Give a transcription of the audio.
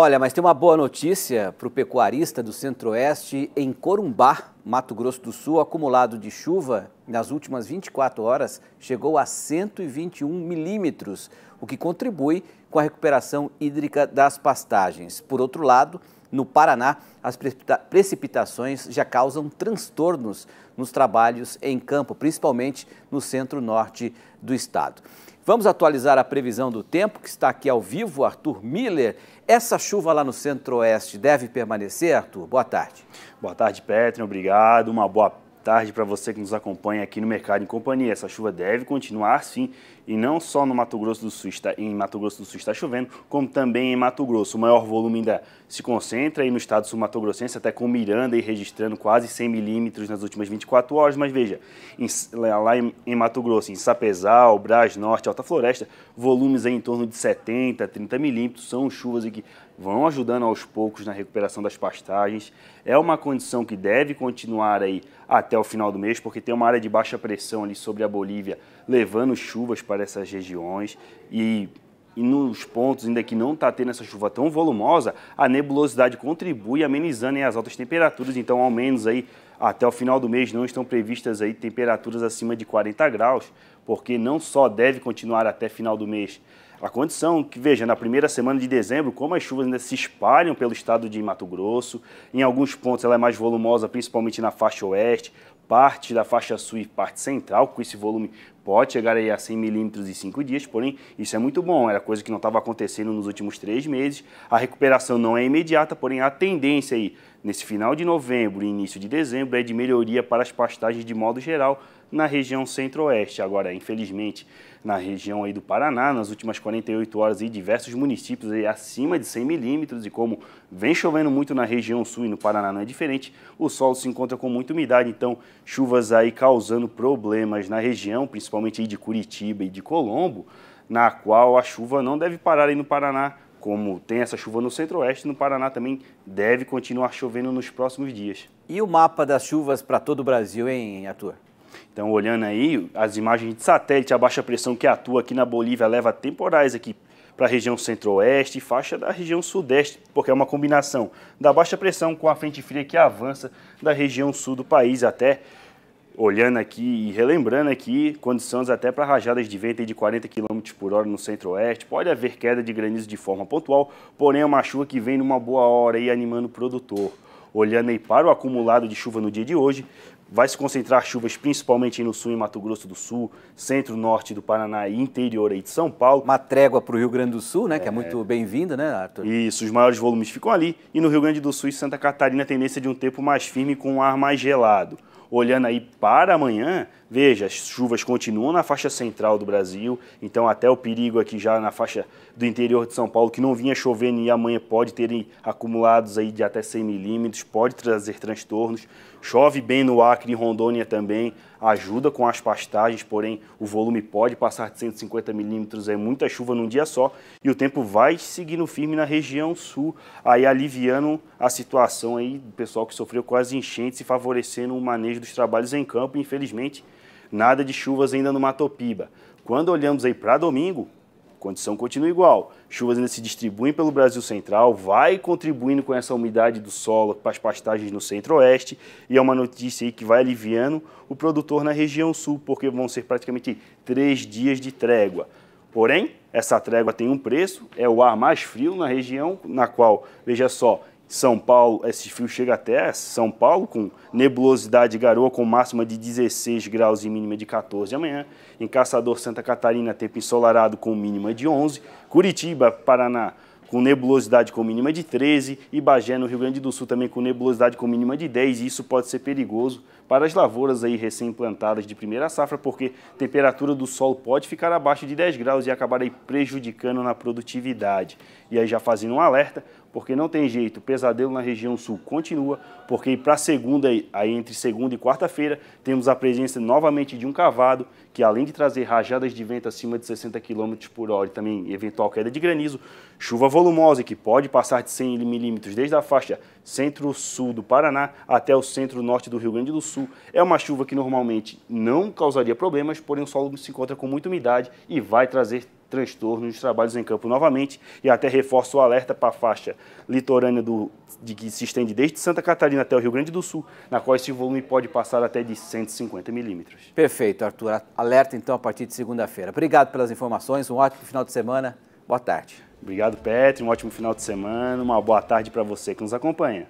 Olha, mas tem uma boa notícia para o pecuarista do Centro-Oeste em Corumbá, Mato Grosso do Sul. Acumulado de chuva nas últimas 24 horas chegou a 121 milímetros, o que contribui com a recuperação hídrica das pastagens. Por outro lado, no Paraná, as precipitações já causam transtornos nos trabalhos em campo, principalmente no centro-norte do estado. Vamos atualizar a previsão do tempo, que está aqui ao vivo, Arthur Miller. Essa chuva lá no centro-oeste deve permanecer, Arthur? Boa tarde. Boa tarde, Petrin, obrigado. Uma boa tarde para você que nos acompanha aqui no Mercado em Companhia. Essa chuva deve continuar sim, e não só no Mato Grosso do Sul está, em Mato Grosso do Sul está chovendo, como também em Mato Grosso. O maior volume ainda se concentra aí no estado sul-mato-grossense, até com Miranda e registrando quase 100 milímetros nas últimas 24 horas. Mas veja, em, lá em, em, Mato Grosso, em Sapezal, Brás Norte, Alta Floresta, volumes em torno de 70, 30 milímetros são chuvas que vão ajudando aos poucos na recuperação das pastagens. É uma condição que deve continuar aí até o final do mês, porque tem uma área de baixa pressão ali sobre a Bolívia, levando chuvas para essas regiões e e nos pontos ainda que não está tendo essa chuva tão volumosa, a nebulosidade contribui amenizando as altas temperaturas, então ao menos aí até o final do mês não estão previstas aí temperaturas acima de 40 graus, porque não só deve continuar até final do mês a condição que, veja, na primeira semana de dezembro, como as chuvas ainda se espalham pelo estado de Mato Grosso, em alguns pontos ela é mais volumosa, principalmente na faixa oeste, parte da faixa sul e parte central, com esse volume pode chegar aí a 100 milímetros em 5 dias, porém isso é muito bom, era coisa que não estava acontecendo nos últimos três meses. A recuperação não é imediata, porém a tendência aí Nesse final de novembro e início de dezembro é de melhoria para as pastagens de modo geral na região centro-oeste. Agora, infelizmente, na região aí do Paraná, nas últimas 48 horas e diversos municípios aí acima de 100 milímetros e como vem chovendo muito na região sul e no Paraná não é diferente, o solo se encontra com muita umidade, então chuvas aí causando problemas na região, principalmente aí de Curitiba e de Colombo, na qual a chuva não deve parar aí no Paraná como tem essa chuva no centro-oeste, no Paraná também deve continuar chovendo nos próximos dias. E o mapa das chuvas para todo o Brasil, hein, atua? Então, olhando aí, as imagens de satélite, a baixa pressão que atua aqui na Bolívia leva temporais aqui para a região centro-oeste e faixa da região sudeste, porque é uma combinação da baixa pressão com a frente fria que avança da região sul do país até olhando aqui e relembrando aqui, condições até para rajadas de vento de 40 km por hora no centro-oeste, pode haver queda de granizo de forma pontual, porém é uma chuva que vem numa boa hora e animando o produtor. Olhando aí para o acumulado de chuva no dia de hoje, vai se concentrar chuvas principalmente no sul e Mato Grosso do Sul, centro-norte do Paraná e interior aí de São Paulo. Uma trégua para o Rio Grande do Sul, né? É. Que é, é. muito bem-vinda, né, Arthur? Isso, os maiores volumes ficam ali. E no Rio Grande do Sul e Santa Catarina, a tendência de um tempo mais firme com um ar mais gelado olhando aí para amanhã, veja, as chuvas continuam na faixa central do Brasil, então até o perigo aqui já na faixa do interior de São Paulo, que não vinha chovendo e amanhã pode terem acumulados aí de até 100 milímetros, pode trazer transtornos. Chove bem no Acre e Rondônia também, ajuda com as pastagens, porém o volume pode passar de 150 milímetros, é muita chuva num dia só e o tempo vai seguindo firme na região sul, aí aliviando a situação aí do pessoal que sofreu com as enchentes e favorecendo o manejo dos trabalhos em campo. Infelizmente, nada de chuvas ainda no Matopiba. Quando olhamos aí para domingo, condição continua igual. Chuvas ainda se distribuem pelo Brasil Central, vai contribuindo com essa umidade do solo para as pastagens no centro-oeste, e é uma notícia aí que vai aliviando o produtor na região sul, porque vão ser praticamente três dias de trégua. Porém, essa trégua tem um preço, é o ar mais frio na região, na qual, veja só, são Paulo, esse frio chega até São Paulo, com nebulosidade e garoa com máxima de 16 graus e mínima de 14 amanhã. Em Caçador, Santa Catarina, tempo ensolarado com mínima de 11. Curitiba, Paraná, com nebulosidade com mínima de 13. E Bagé, no Rio Grande do Sul, também com nebulosidade com mínima de 10. E isso pode ser perigoso para as lavouras aí recém-plantadas de primeira safra, porque a temperatura do solo pode ficar abaixo de 10 graus e acabar aí prejudicando na produtividade. E aí já fazendo um alerta, porque não tem jeito, pesadelo na região sul continua, porque para segunda, aí entre segunda e quarta-feira, temos a presença novamente de um cavado, que além de trazer rajadas de vento acima de 60 km por hora e também eventual queda de granizo, chuva volumosa que pode passar de 100 milímetros desde a faixa centro-sul do Paraná até o centro-norte do Rio Grande do Sul, é uma chuva que normalmente não causaria problemas, porém o solo se encontra com muita umidade e vai trazer transtorno nos trabalhos em campo novamente e até reforça o alerta para a faixa litorânea do, de que se estende desde Santa Catarina até o Rio Grande do Sul, na qual esse volume pode passar até de 150 milímetros. Perfeito, Arthur. Alerta então a partir de segunda-feira. Obrigado pelas informações, um ótimo final de semana. Boa tarde. Obrigado, Petri. Um ótimo final de semana. Uma boa tarde para você que nos acompanha.